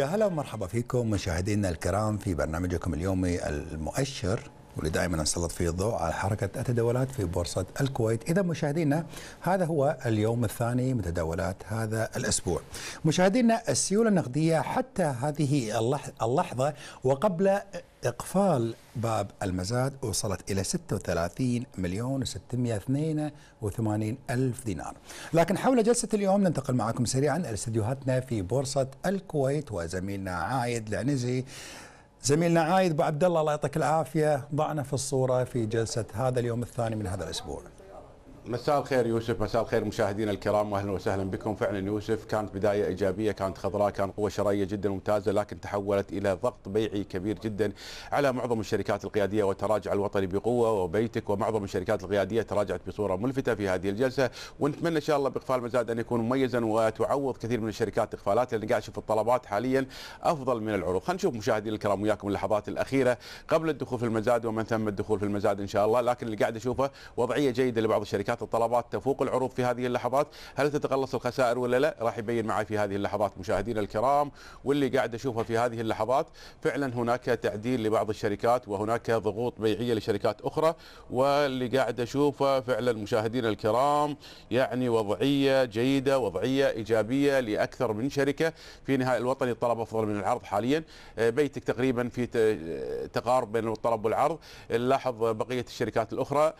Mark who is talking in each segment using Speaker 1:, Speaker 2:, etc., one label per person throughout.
Speaker 1: يا هلا ومرحبا فيكم مشاهدينا الكرام في برنامجكم اليومي المؤشر ولدائما نسلط فيه الضوء على حركة التداولات في بورصة الكويت إذا مشاهدينا هذا هو اليوم الثاني من تداولات هذا الأسبوع مشاهدينا السيولة النقدية حتى هذه اللحظة وقبل إقفال باب المزاد وصلت إلى 36 مليون و682 ألف دينار لكن حول جلسة اليوم ننتقل معكم سريعا إلى استديوهاتنا في بورصة الكويت وزميلنا عايد العنزي زميلنا عايد ابو عبد الله الله يعطيك العافيه ضعنا في الصوره في جلسه هذا اليوم الثاني من هذا الاسبوع مساء
Speaker 2: الخير يوسف مساء الخير مشاهدينا الكرام واهلا وسهلا بكم فعلا يوسف كانت بدايه ايجابيه كانت خضراء كان قوه شرائيه جدا ممتازه لكن تحولت الى ضغط بيعي كبير جدا على معظم الشركات القياديه وتراجع الوطني بقوه وبيتك ومعظم الشركات القياديه تراجعت بصوره ملفته في هذه الجلسه ونتمنى ان شاء الله باقفال مزاد ان يكون مميزا وتعوض كثير من الشركات اقفالات لان قاعد اشوف الطلبات حاليا افضل من العروض خلينا نشوف مشاهدينا الكرام وياكم اللحظات الاخيره قبل الدخول في المزاد ومن ثم الدخول في المزاد ان شاء الله لكن اللي قاعد اشوفه وضعيه جيده لبعض الشركات كانت الطلبات تفوق العروض في هذه اللحظات هل تتقلص الخسائر ولا لا راح يبين معي في هذه اللحظات مشاهدينا الكرام واللي قاعد اشوفه في هذه اللحظات فعلا هناك تعديل لبعض الشركات وهناك ضغوط بيعيه لشركات اخرى واللي قاعد اشوفه فعلا مشاهدينا الكرام يعني وضعيه جيده وضعيه ايجابيه لاكثر من شركه في نهايه الوطني الطلب افضل من العرض حاليا بيتك تقريبا في تقارب بين الطلب والعرض نلاحظ بقيه الشركات الاخرى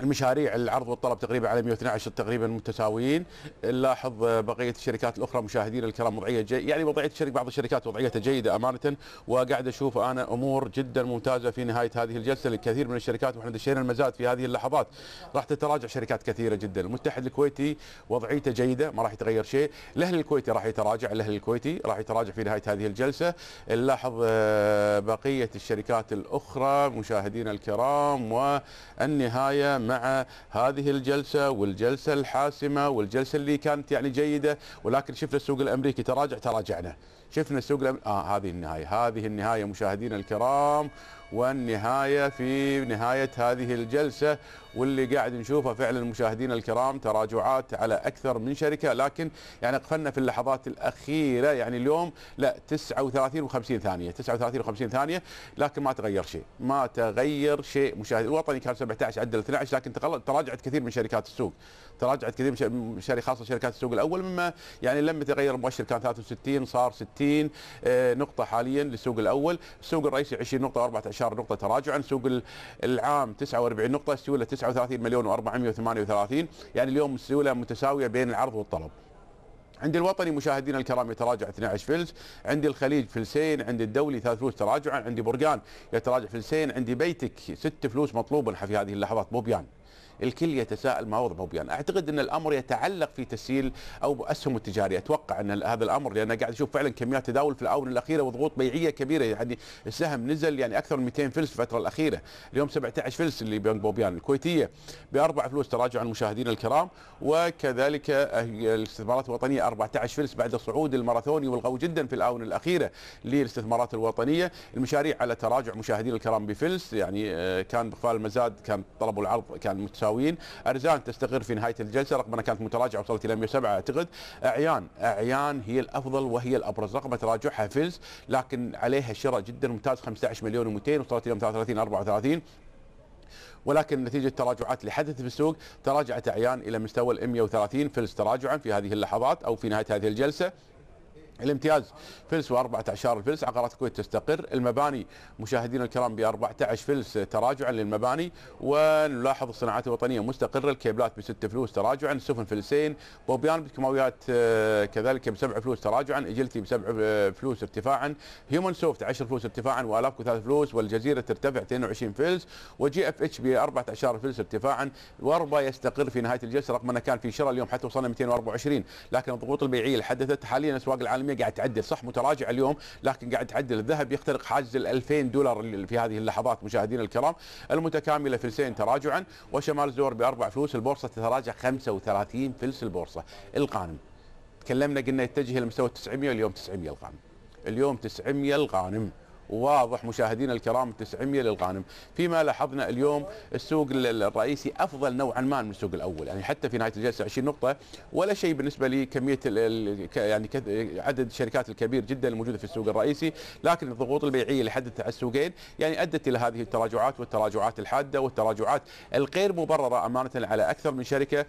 Speaker 2: المشاريع العرض والطلب تقريبا على 112 تقريبا متساويين نلاحظ بقيه الشركات الاخرى مشاهدينا الكرام وضعيه جي يعني وضعيه الشركة بعض الشركات وضعيتها جيده امانه وقاعد اشوف انا امور جدا ممتازه في نهايه هذه الجلسه لكثير من الشركات واحنا دشينا المزاد في هذه اللحظات راح تتراجع شركات كثيره جدا المتحد الكويتي وضعيته جيده ما راح يتغير شيء الاهلي الكويتي راح يتراجع الاهلي الكويتي راح يتراجع في نهايه هذه الجلسه نلاحظ آه، بقيه الشركات الاخرى مشاهدينا الكرام والنهايه مع هذه الجلسه والجلسه الحاسمه والجلسه اللي كانت يعني جيده ولكن شفنا السوق الامريكي تراجع تراجعنا شفنا السوق الأم... آه هذه النهايه هذه النهايه مشاهدينا الكرام والنهايه في نهايه هذه الجلسه واللي قاعد نشوفه فعلا مشاهدينا الكرام تراجعات على اكثر من شركه لكن يعني قفلنا في اللحظات الاخيره يعني اليوم لا 39 و50 ثانيه 39 و50 ثانيه لكن ما تغير شيء ما تغير شيء مشاهد الوطني كان 17 عدل 12 لكن تراجعت كثير من شركات السوق تراجعت كثير من شركات خاصه شركات السوق الاول مما يعني لم يتغير المؤشر كان 63 صار 60 آه، نقطه حاليا للسوق الاول السوق الرئيسي 20 نقطه و14 نقطه تراجعا السوق العام 49 نقطه سيوله 39 مليون و438 يعني اليوم السيوله متساويه بين العرض والطلب عند الوطني مشاهدينا الكرام يتراجع 12 فلس عند الخليج فلسين عند الدولي ثلاث فلوس تراجعا عندي برقان يتراجع فلسين عندي بيتك ست فلوس مطلوبا في هذه اللحظات مو بيان الكل يتساءل ما وضع بوبيان اعتقد ان الامر يتعلق في تسهيل او اسهم التجاريه اتوقع ان هذا الامر لان قاعد اشوف فعلا كميات تداول في الاونه الاخيره وضغوط بيعيه كبيره يعني السهم نزل يعني اكثر من 200 فلس في الفتره الاخيره اليوم 17 فلس اللي بنك بوبيان الكويتيه باربع فلوس تراجع عن مشاهدينا الكرام وكذلك الاستثمارات الوطنيه 14 فلس بعد صعود الماراثوني والقوي جدا في الاونه الاخيره للاستثمارات الوطنيه المشاريع على تراجع مشاهدينا الكرام بفلس يعني آه، كان بخفال المزاد كان طلب العرض كان متساوي المساويين ارزان تستقر في نهايه الجلسه رقمنا كانت متراجعه وصلت الى 107 اعتقد اعيان اعيان هي الافضل وهي الابرز رقم تراجعها فلس لكن عليها شراء جدا ممتاز 15 مليون و200 وصلت الى 33 34 ولكن نتيجة التراجعات اللي حدثت في السوق تراجعت أعيان إلى مستوى ال 130 فلس تراجعا في هذه اللحظات أو في نهاية هذه الجلسة الامتياز فلس و14 فلس عقارات الكويت تستقر المباني مشاهدينا الكرام ب14 فلس تراجعا للمباني ونلاحظ الصناعات الوطنيه مستقره الكيبلات ب6 فلوس تراجعا السفن فلسين بوبيان بالكيماويات آه، كذلك ب7 فلوس تراجعا اجلتي ب7 آه، فلوس ارتفاعا هيومن سوفت 10 فلوس ارتفاعا والافكو 3 فلوس والجزيره ترتفع 22 فلس وجي اف اتش ب14 فلس ارتفاعا وربا يستقر في نهايه الجلسه رغم انه كان في شراء اليوم حتى وصلنا 224 لكن الضغوط البيعيه اللي حدثت حاليا اسواق العالم العالميه قاعد تعدل صح متراجع اليوم لكن قاعد تعدل الذهب يخترق حاجز ال 2000 دولار في هذه اللحظات مشاهدينا الكرام المتكامله فلسين تراجعا وشمال زور باربع فلوس البورصه تتراجع 35 فلس البورصه القانم تكلمنا قلنا يتجه لمستوى 900 اليوم 900 القانم اليوم 900 القانم واضح مشاهدينا الكرام 900 للغانم فيما لاحظنا اليوم السوق الرئيسي افضل نوعا ما من السوق الاول يعني حتى في نهايه الجلسه 20 نقطه ولا شيء بالنسبه لكميه يعني عدد الشركات الكبير جدا الموجوده في السوق الرئيسي لكن الضغوط البيعيه اللي حدثت على السوقين يعني ادت الى هذه التراجعات والتراجعات الحاده والتراجعات الغير مبرره امانه على اكثر من شركه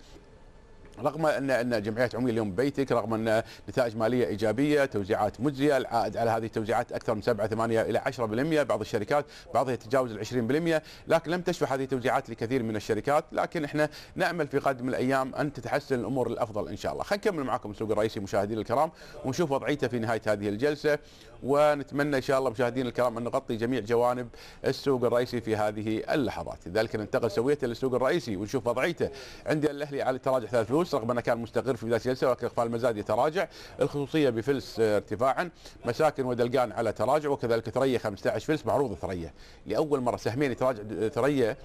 Speaker 2: رغم ان ان جمعيات عموميه اليوم بيتك رغم ان نتائج ماليه ايجابيه توزيعات مجزيه العائد على هذه التوزيعات اكثر من 7 8 الى 10% بعض الشركات بعضها يتجاوز ال 20% لكن لم تشفع هذه التوزيعات لكثير من الشركات لكن احنا نامل في قادم الايام ان تتحسن الامور للافضل ان شاء الله خلينا نكمل معكم السوق الرئيسي مشاهدينا الكرام ونشوف وضعيته في نهايه هذه الجلسه ونتمنى ان شاء الله مشاهدينا الكرام ان نغطي جميع جوانب السوق الرئيسي في هذه اللحظات لذلك ننتقل سويه للسوق الرئيسي ونشوف وضعيته عندي الاهلي على التراجع ثلاث فلوس فلوس رغم انه كان مستقر في بدايه الجلسه ولكن اقفال المزاد يتراجع الخصوصيه بفلس آه، ارتفاعا مساكن ودلقان على تراجع وكذلك ثريا 15 فلس معروض ثريا لاول مره سهمين يتراجع ثريا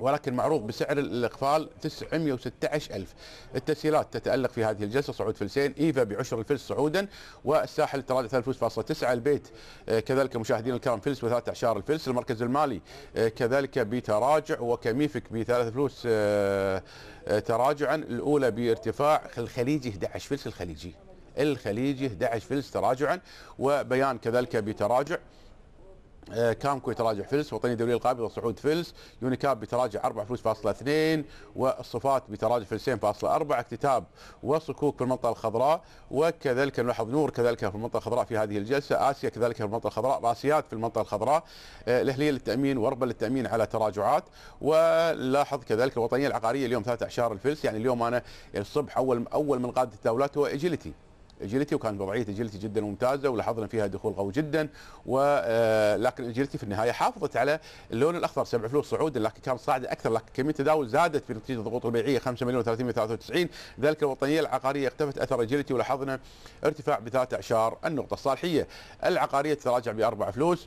Speaker 2: ولكن معروض بسعر الإقفال 916000 التسهيلات تتألق في هذه الجلسة صعود فلسين إيفا بعشر الفلس صعودا والساحل تراجع 3.9 البيت آه، كذلك مشاهدين الكرام فلس وثلاث أعشار الفلس المركز المالي آه، كذلك بتراجع وكميفك بثلاث فلوس آه، تراجعا الأولى بارتفاع الخليجي 11 فلس الخليجي الخليجي 11 فلس تراجعا وبيان كذلك بتراجع آه، كامكو يتراجع فلس وطني الدولية القابضة صعود فلس يونيكاب بتراجع 4 فلوس فاصلة 2 والصفات بتراجع فلسين فاصلة 4 اكتتاب وصكوك في المنطقة الخضراء وكذلك نلاحظ نور كذلك في المنطقة الخضراء في هذه الجلسة آسيا كذلك في المنطقة الخضراء راسيات في المنطقة الخضراء آه، الأهلية للتأمين وربا للتأمين على تراجعات ولاحظ كذلك الوطنية العقارية اليوم ثلاثة أعشار الفلس يعني اليوم أنا الصبح أول أول من قادة التداولات هو إجيلتي اجلتي وكانت وضعيه اجلتي جدا ممتازه ولاحظنا فيها دخول قوي جدا ولكن آه، اجلتي في النهايه حافظت على اللون الاخضر سبع فلوس صعودا لكن كانت صاعده اكثر لكن كميه التداول زادت في نتيجه الضغوط البيعيه 5 مليون 393 ذلك الوطنيه العقاريه اختفت اثر اجلتي ولاحظنا ارتفاع بثلاث اعشار النقطه الصالحيه العقاريه تتراجع باربع فلوس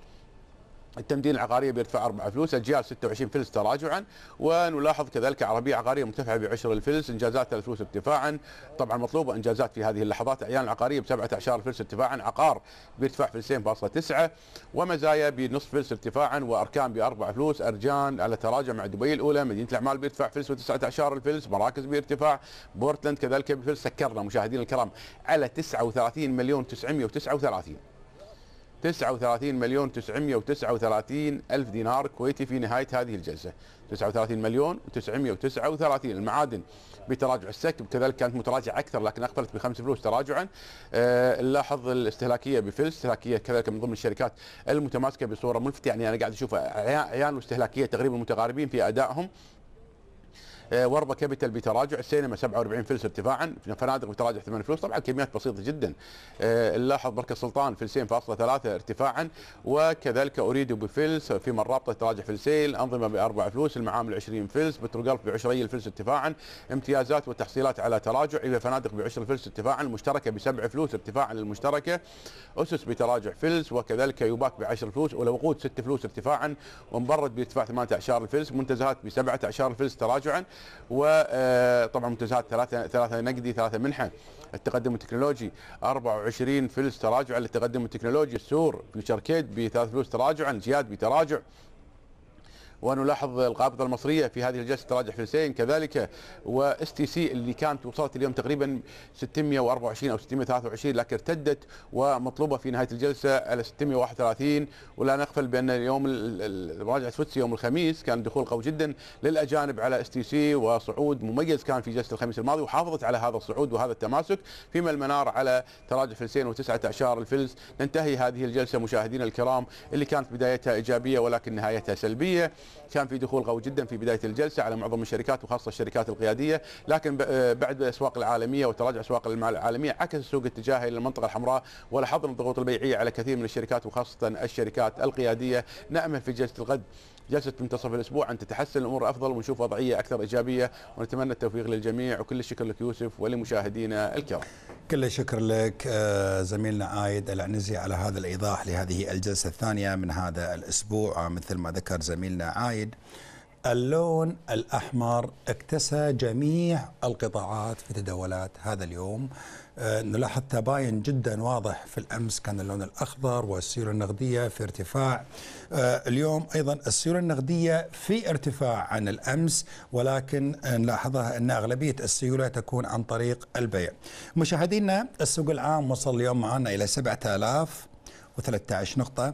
Speaker 2: التمدين العقاريه بيرتفع أربعة فلوس، اجيال 26 فلس تراجعا، ونلاحظ كذلك عربيه عقاريه مرتفعه بعشر الفلس، انجازات الفلوس فلوس ارتفاعا، طبعا مطلوبه انجازات في هذه اللحظات، اعيان العقاريه ب 17 فلس ارتفاعا، عقار بيرتفع فلسين فاصلة تسعة ومزايا بنصف فلس ارتفاعا، واركان باربع فلوس، ارجان على تراجع مع دبي الاولى، مدينه الاعمال بيرتفع فلس و19 الفلس، مراكز بارتفاع، بورتلاند كذلك بفلس سكرنا مشاهدينا الكرام على 39 مليون 939 39 مليون 939 ألف دينار كويتي في نهاية هذه الجلسة 39 مليون 939 المعادن بتراجع السك كذلك كانت متراجعة أكثر لكن أقفلت بخمس فلوس تراجعا نلاحظ أه الاستهلاكية بفلس استهلاكية كذلك من ضمن الشركات المتماسكة بصورة ملفتة يعني أنا قاعد أشوف عيان واستهلاكية تقريبا متقاربين في أدائهم آه، وربا كابيتال بتراجع السينما 47 فلس ارتفاعا فنادق بتراجع 8 فلوس طبعا كميات بسيطه جدا آه، نلاحظ مركز سلطان فلسين فاصلة ثلاثة ارتفاعا وكذلك أريد بفلس في مرابطة تراجع فلسين أنظمة بأربع فلوس المعامل 20 فلس بتروقلف بعشرية الفلس ارتفاعا امتيازات وتحصيلات على تراجع إلى فنادق بعشر فلس ارتفاعا المشتركة بسبع فلوس ارتفاعا للمشتركة أسس بتراجع فلس وكذلك يباك 10 فلوس ولوقود 6 فلوس ارتفاعا ومبرد بارتفاع 8 أعشار الفلس منتزهات ب أعشار الفلس تراجعا وطبعا آه، منتزهات ثلاثه ثلاثه نقدي ثلاثه منحه التقدم التكنولوجي 24 فلس تراجعا للتقدم التكنولوجي السور فيوتشر كيد بثلاث فلوس تراجعا جياد بتراجع ونلاحظ القابضه المصريه في هذه الجلسه تراجع فلسين كذلك واس تي سي اللي كانت وصلت اليوم تقريبا 624 او 623 لكن ارتدت ومطلوبه في نهايه الجلسه على 631 ولا نغفل بان اليوم مراجعه سويتسي يوم الخميس كان دخول قوي جدا للاجانب على اس تي سي وصعود مميز كان في جلسه الخميس الماضي وحافظت على هذا الصعود وهذا التماسك فيما المنار على تراجع فلسين وتسعه اعشار الفلس ننتهي هذه الجلسه مشاهدينا الكرام اللي كانت بدايتها ايجابيه ولكن نهايتها سلبيه كان في دخول قوي جدا في بدايه الجلسه على معظم الشركات وخاصه الشركات القياديه، لكن آه، بعد الاسواق العالميه وتراجع الاسواق العالميه عكس السوق اتجاهه الى المنطقه الحمراء ولاحظنا الضغوط البيعيه على كثير من الشركات وخاصه الشركات القياديه، نامل في جلسه الغد جلسه منتصف الاسبوع ان تتحسن الامور افضل ونشوف وضعيه اكثر ايجابيه ونتمنى التوفيق للجميع وكل الشكر لك يوسف ولمشاهدينا الكرام.
Speaker 1: كل الشكر لك آه، زميلنا عايد العنزي على هذا الايضاح لهذه الجلسه الثانيه من هذا الاسبوع آه، مثل ما ذكر زميلنا عايد. اللون الأحمر اكتسى جميع القطاعات في تداولات هذا اليوم آه، نلاحظ تباين جدا واضح في الأمس كان اللون الأخضر والسيولة النقدية في ارتفاع آه، اليوم أيضا السيولة النقدية في ارتفاع عن الأمس ولكن نلاحظها أن أغلبية السيولة تكون عن طريق البيع مشاهدينا السوق العام وصل اليوم معنا إلى 7000 و13 نقطة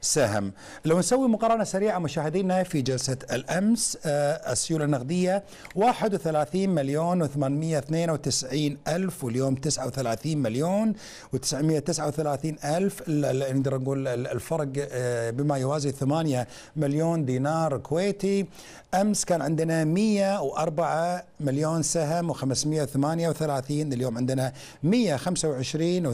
Speaker 1: ساهم لو نسوي مقارنة سريعة مشاهدينا في جلسة الأمس آه، السيولة النقدية 31 مليون و892 ألف واليوم 39 مليون و939 ألف نقدر نقول الفرق آه، بما يوازي 8 مليون دينار كويتي أمس كان عندنا 104 مليون سهم و538 اليوم عندنا 125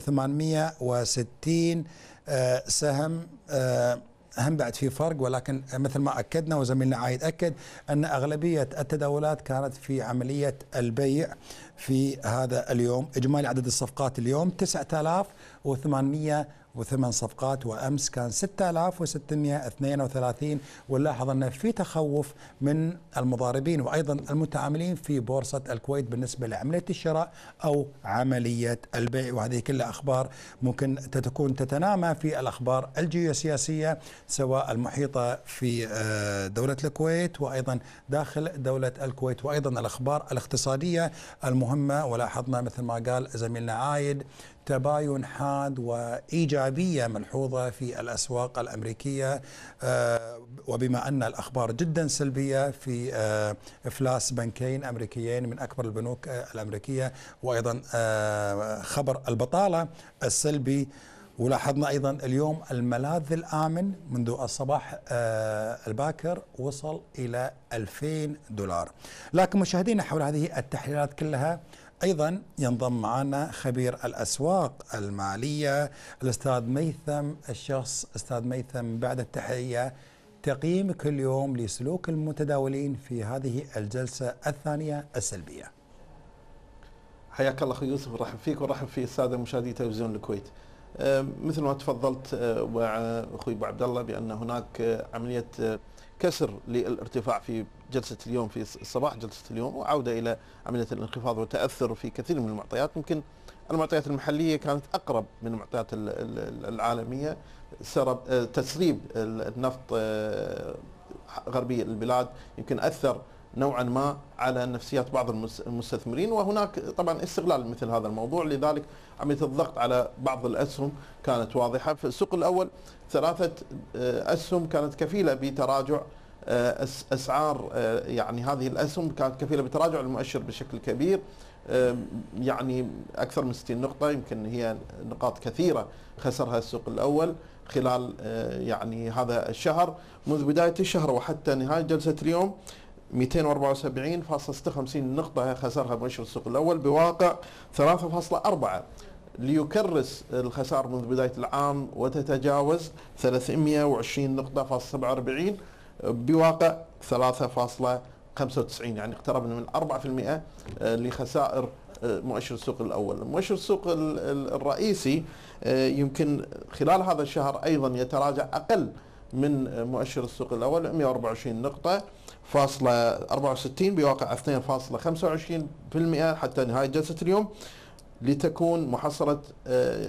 Speaker 1: و860 آه، سهم آه، هم بعد في فرق ولكن مثل ما اكدنا وزميلنا عايد اكد ان اغلبيه التداولات كانت في عمليه البيع في هذا اليوم، اجمالي عدد الصفقات اليوم 9800 وثمان صفقات وامس كان 6632 ونلاحظ ان في تخوف من المضاربين وايضا المتعاملين في بورصه الكويت بالنسبه لعمليه الشراء او عمليه البيع وهذه كلها اخبار ممكن تكون تتنامى في الاخبار الجيوسياسيه سواء المحيطه في آه، دوله الكويت وايضا داخل دوله الكويت وايضا الاخبار الاقتصاديه المهمه ولاحظنا مثل ما قال زميلنا عايد تباين حاد وإيجابية ملحوظة في الأسواق الأمريكية آه، وبما أن الأخبار جدا سلبية في آه، إفلاس بنكين أمريكيين من أكبر البنوك آه، الأمريكية وأيضا خبر البطالة السلبي ولاحظنا ايضا اليوم الملاذ الامن منذ الصباح الباكر وصل الى 2000 دولار لكن مشاهدينا حول هذه التحليلات كلها أيضا ينضم معنا خبير الأسواق المالية الأستاذ ميثم الشخص أستاذ ميثم بعد التحية تقييم كل يوم لسلوك المتداولين في هذه الجلسة الثانية السلبية
Speaker 3: حياك الله أخي يوسف ورحب فيك ورحب في السادة مشاهدي تلفزيون الكويت أه، مثل ما تفضلت مع أه، اخوي ابو عبد الله بان هناك أه، عمليه كسر للارتفاع في جلسة اليوم في الصباح جلسة اليوم وعودة إلى عملية الانخفاض والتأثر في كثير من المعطيات يمكن المعطيات المحلية كانت أقرب من المعطيات العالمية آه، تسريب النفط آه، غربي البلاد يمكن أثر نوعا ما على نفسيات بعض المستثمرين وهناك طبعا استغلال مثل هذا الموضوع لذلك عمليه الضغط على بعض الاسهم كانت واضحه في السوق الاول ثلاثه آه، اسهم كانت كفيله بتراجع آه، اسعار آه، يعني هذه الاسهم كانت كفيله بتراجع المؤشر بشكل كبير يعني اكثر من 60 نقطه يمكن هي نقاط كثيره خسرها السوق الاول خلال آه، يعني هذا الشهر منذ بدايه الشهر وحتى نهايه جلسه اليوم 274.56 نقطة خسرها مؤشر السوق الأول بواقع 3.4 ليكرس الخسارة منذ بداية العام وتتجاوز 320 نقطة 47 بواقع 3.95 يعني اقتربنا من 4% آه، لخسائر آه، مؤشر السوق الاول، مؤشر السوق الرئيسي آه، يمكن خلال هذا الشهر ايضا يتراجع اقل من مؤشر السوق الاول 124 نقطه فاصلة 64 بواقع 2.25% حتى نهاية جلسة اليوم لتكون محصلة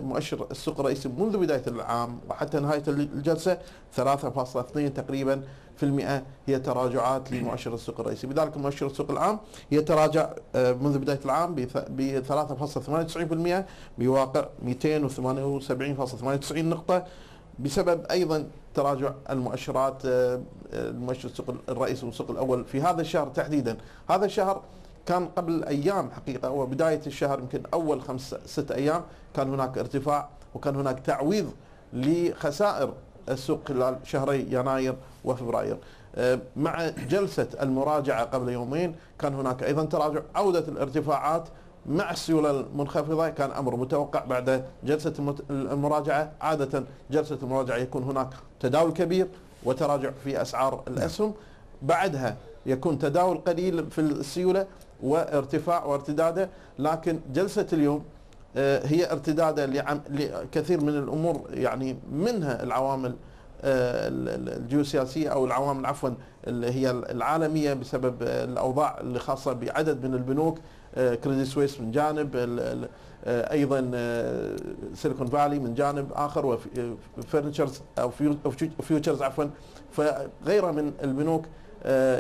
Speaker 3: مؤشر السوق الرئيسي منذ بداية العام وحتى نهاية الجلسة 3.2 تقريبا في المئة هي تراجعات لمؤشر السوق الرئيسي بذلك مؤشر السوق العام يتراجع آه، منذ بداية العام ب 3.98% بواقع 278.98 نقطة بسبب أيضا تراجع المؤشرات آه، آه، المؤشر السوق الرئيسي والسوق الأول في هذا الشهر تحديدا هذا الشهر كان قبل أيام حقيقة أو بداية الشهر يمكن أول خمس ست أيام كان هناك ارتفاع وكان هناك تعويض لخسائر السوق خلال شهري يناير وفبراير آه، مع جلسة المراجعة قبل يومين كان هناك أيضا تراجع عودة الارتفاعات مع السيولة المنخفضة كان أمر متوقع بعد جلسة المراجعة عادة جلسة المراجعة يكون هناك تداول كبير وتراجع في أسعار نعم. الأسهم بعدها يكون تداول قليل في السيولة وارتفاع وارتداده لكن جلسة اليوم آه، هي ارتدادة لكثير من الامور يعني منها العوامل آه، الجيوسياسيه او العوامل عفوا اللي هي العالميه بسبب الاوضاع اللي خاصه بعدد من البنوك كريدي آه، سويس من جانب ايضا سيليكون فالي من جانب اخر وفرنشرز او فيوتشرز عفوا فغيرها من البنوك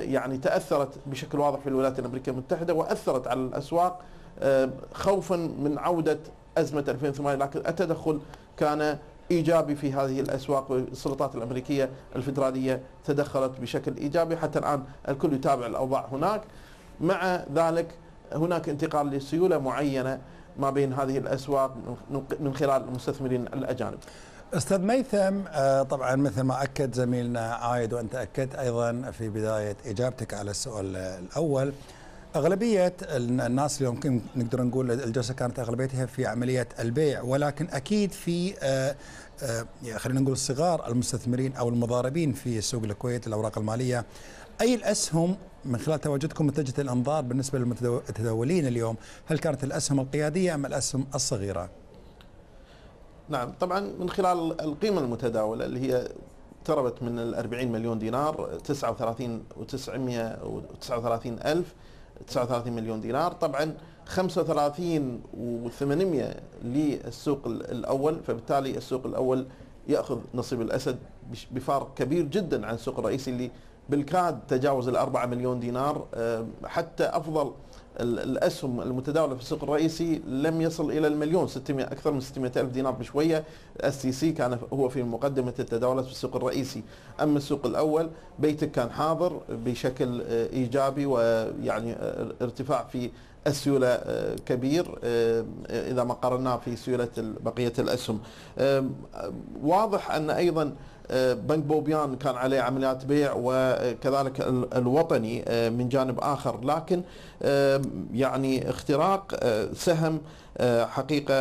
Speaker 3: يعني تاثرت بشكل واضح في الولايات الامريكيه المتحده واثرت على الاسواق آه، خوفا من عودة أزمة 2008 لكن التدخل كان ايجابي في هذه الاسواق والسلطات الامريكيه الفدراليه تدخلت بشكل ايجابي حتى الان الكل يتابع الاوضاع هناك مع ذلك هناك انتقال لسيوله معينه ما بين هذه الاسواق من خلال المستثمرين الاجانب.
Speaker 1: استاذ ميثم آه، طبعا مثل ما اكد زميلنا عايد وانت اكدت ايضا في بدايه اجابتك على السؤال الاول اغلبيه الناس اليوم يمكن نقدر نقول الجلسه كانت اغلبيتها في عمليه البيع ولكن اكيد في آه، آه، يعني خلينا نقول صغار المستثمرين او المضاربين في سوق الكويت الاوراق الماليه اي الاسهم من خلال تواجدكم اتجهت الانظار بالنسبه للمتداولين اليوم هل كانت الاسهم القياديه ام الاسهم الصغيره؟
Speaker 3: نعم طبعا من خلال القيمه المتداوله اللي هي اقتربت من ال 40 مليون دينار 39 و939 الف 39 مليون دينار طبعا 35 و800 للسوق الاول فبالتالي السوق الاول ياخذ نصيب الاسد بفارق كبير جدا عن السوق الرئيسي اللي بالكاد تجاوز ال 4 مليون دينار آه، حتى افضل الأسهم المتداولة في السوق الرئيسي لم يصل إلى المليون 600 أكثر من 600 ألف دينار بشوية اس تي سي كان هو في مقدمة التداولات في السوق الرئيسي أما السوق الأول بيتك كان حاضر بشكل آه، إيجابي ويعني آه، ارتفاع في السيوله آه، كبير آه، اذا ما قارناه في سيوله بقيه الاسهم واضح ان ايضا آه، بنك بوبيان كان عليه عمليات بيع وكذلك الوطني من جانب اخر لكن يعني اختراق سهم حقيقه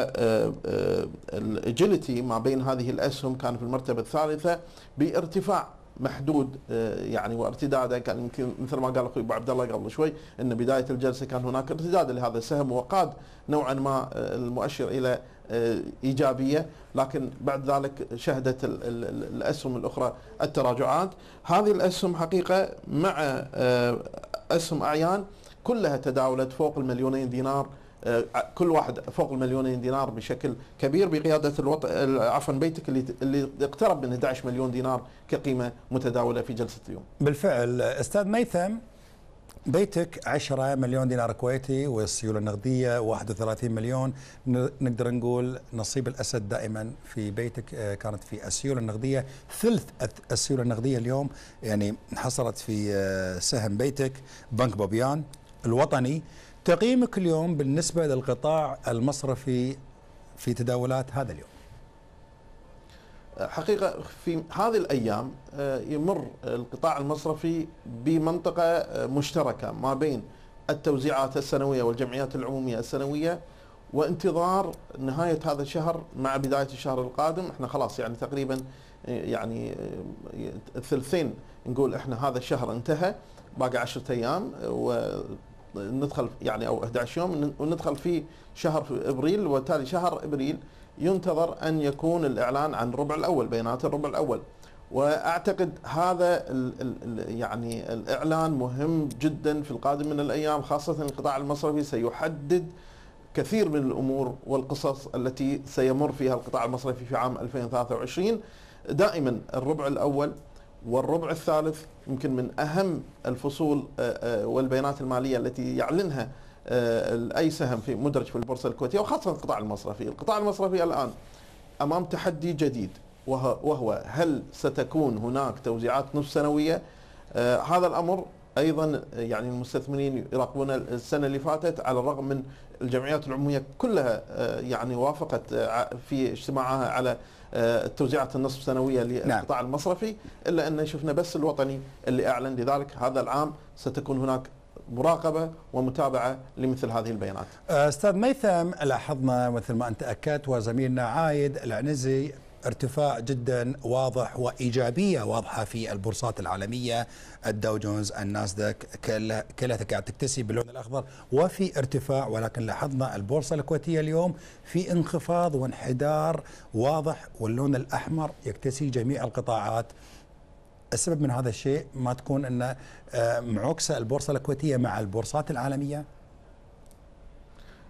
Speaker 3: الاجيلتي ما بين هذه الاسهم كان في المرتبه الثالثه بارتفاع محدود آه، يعني وارتداده كان يمكن مثل ما قال اخوي ابو عبد الله قبل شوي ان بدايه الجلسه كان هناك ارتداد لهذا السهم وقاد نوعا ما آه، المؤشر الى آه، ايجابيه لكن بعد ذلك شهدت الاسهم الاخرى التراجعات هذه الاسهم حقيقه مع اسهم اعيان كلها تداولت فوق المليونين دينار آه، كل واحد فوق المليونين دينار بشكل كبير بقياده الوط... عفوا بيتك اللي اللي اقترب من 11 مليون دينار كقيمه متداوله في جلسه اليوم.
Speaker 1: بالفعل استاذ ميثم بيتك 10 مليون دينار كويتي والسيوله النقديه 31 مليون نقدر نقول نصيب الاسد دائما في بيتك آه، كانت في السيوله النقديه ثلث السيوله النقديه اليوم يعني انحصرت في آه، سهم بيتك بنك بوبيان الوطني تقييمك اليوم بالنسبة للقطاع المصرفي في تداولات هذا اليوم
Speaker 3: حقيقة في هذه الأيام آه، يمر القطاع المصرفي بمنطقة آه، مشتركة ما بين التوزيعات السنوية والجمعيات العمومية السنوية وانتظار نهاية هذا الشهر مع بداية الشهر القادم احنا خلاص يعني تقريبا آه، يعني الثلثين نقول احنا هذا الشهر انتهى باقي عشرة أيام و ندخل يعني او 11 يوم وندخل في شهر في ابريل وبالتالي شهر ابريل ينتظر ان يكون الاعلان عن الربع الاول بيانات الربع الاول واعتقد هذا الـ الـ يعني الاعلان مهم جدا في القادم من الايام خاصه القطاع المصرفي سيحدد كثير من الامور والقصص التي سيمر فيها القطاع المصرفي في عام 2023 دائما الربع الاول والربع الثالث يمكن من أهم الفصول آه، آه، والبيانات المالية التي يعلنها آه، أي سهم في مدرج في البورصة الكويتية وخاصة القطاع المصرفي القطاع المصرفي الآن أمام تحدي جديد وهو هل ستكون هناك توزيعات نصف سنوية هذا الأمر ايضا يعني المستثمرين يراقبون السنه اللي فاتت على الرغم من الجمعيات العموميه كلها يعني وافقت في اجتماعها على آه، توزيعات النصف سنوية للقطاع نعم. المصرفي إلا أن شفنا بس الوطني اللي أعلن لذلك هذا العام ستكون هناك مراقبة ومتابعة لمثل هذه البيانات
Speaker 1: آه، أستاذ ميثم لاحظنا مثل ما أنت أكدت وزميلنا عايد العنزي ارتفاع جدا واضح وإيجابية واضحة في البورصات العالمية الداو جونز الناسداك كلها قاعد تكتسي باللون الأخضر وفي ارتفاع ولكن لاحظنا البورصة الكويتية اليوم في انخفاض وانحدار واضح واللون الأحمر يكتسي جميع القطاعات السبب من هذا الشيء ما تكون أن آه، معوكسة البورصة الكويتية مع البورصات العالمية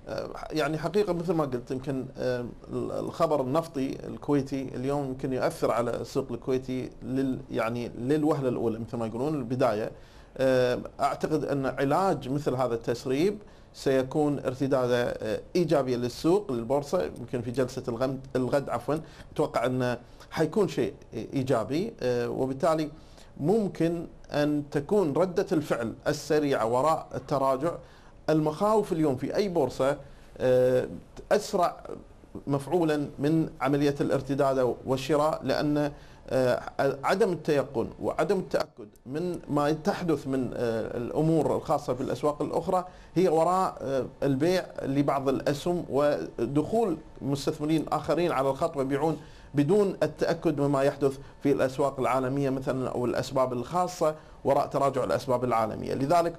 Speaker 1: آه،
Speaker 3: يعني حقيقة مثل ما قلت يمكن آه، الخبر النفطي الكويتي اليوم يمكن يؤثر على السوق الكويتي لل يعني للوهلة الأولى مثل ما يقولون البداية آه، أعتقد أن علاج مثل هذا التسريب سيكون ارتدادة إيجابية للسوق للبورصة يمكن في جلسة الغد, الغد عفوا أتوقع أنه حيكون شيء إيجابي وبالتالي ممكن أن تكون ردة الفعل السريعة وراء التراجع المخاوف اليوم في أي بورصة آه، أسرع مفعولا من عملية الارتداد والشراء لأن آه، عدم التيقن وعدم التأكد من ما تحدث من آه، الأمور الخاصة في الأسواق الأخرى هي وراء البيع لبعض الأسهم ودخول مستثمرين آخرين على الخط ويبيعون بدون التأكد مما يحدث في الأسواق العالمية مثلا أو الأسباب الخاصة وراء تراجع الأسباب العالمية لذلك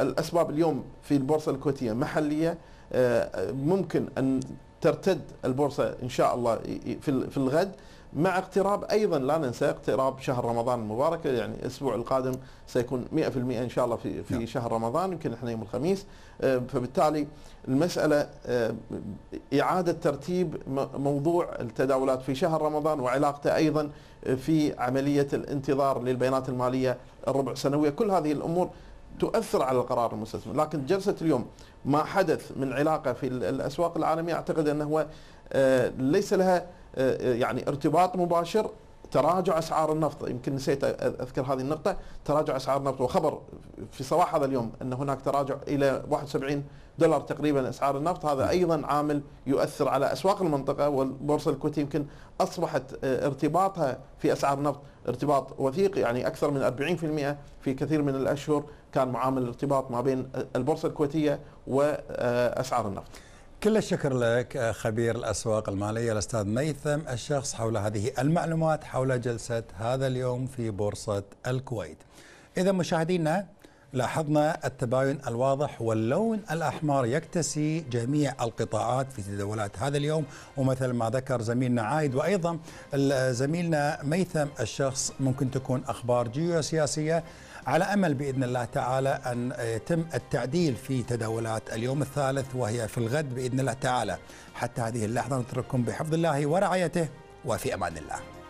Speaker 3: الأسباب اليوم في البورصة الكويتية محلية آه، ممكن أن ترتد البورصة إن شاء الله في الغد مع اقتراب أيضا لا ننسى اقتراب شهر رمضان المبارك يعني الأسبوع القادم سيكون 100% إن شاء الله في, في نعم. شهر رمضان يمكن إحنا يوم الخميس آه، فبالتالي المسألة آه، إعادة ترتيب موضوع التداولات في شهر رمضان وعلاقته أيضا في عملية الانتظار للبيانات المالية الربع سنوية كل هذه الأمور تؤثر على القرار المستثمر لكن جلسة اليوم ما حدث من علاقة في الأسواق العالمية أعتقد أنه آه، ليس لها آه، يعني ارتباط مباشر تراجع اسعار النفط يمكن نسيت اذكر هذه النقطه تراجع اسعار النفط وخبر في صباح هذا اليوم ان هناك تراجع الى 71 دولار تقريبا اسعار النفط هذا نعم. ايضا عامل يؤثر على اسواق المنطقه والبورصه الكويتيه يمكن اصبحت آه، ارتباطها في اسعار النفط ارتباط وثيق يعني اكثر من 40% في كثير من الاشهر
Speaker 1: كان معامل الارتباط ما بين البورصه الكويتيه واسعار آه، النفط. كل الشكر لك آه، خبير الاسواق الماليه الاستاذ ميثم الشخص حول هذه المعلومات حول جلسه هذا اليوم في بورصه الكويت. اذا مشاهدينا لاحظنا التباين الواضح واللون الأحمر يكتسي جميع القطاعات في تداولات هذا اليوم ومثل ما ذكر زميلنا عايد وأيضا زميلنا ميثم الشخص ممكن تكون أخبار جيوسياسية على امل باذن الله تعالى ان يتم التعديل في تداولات اليوم الثالث وهي في الغد باذن الله تعالى حتى هذه اللحظه نترككم بحفظ الله ورعايته وفي امان الله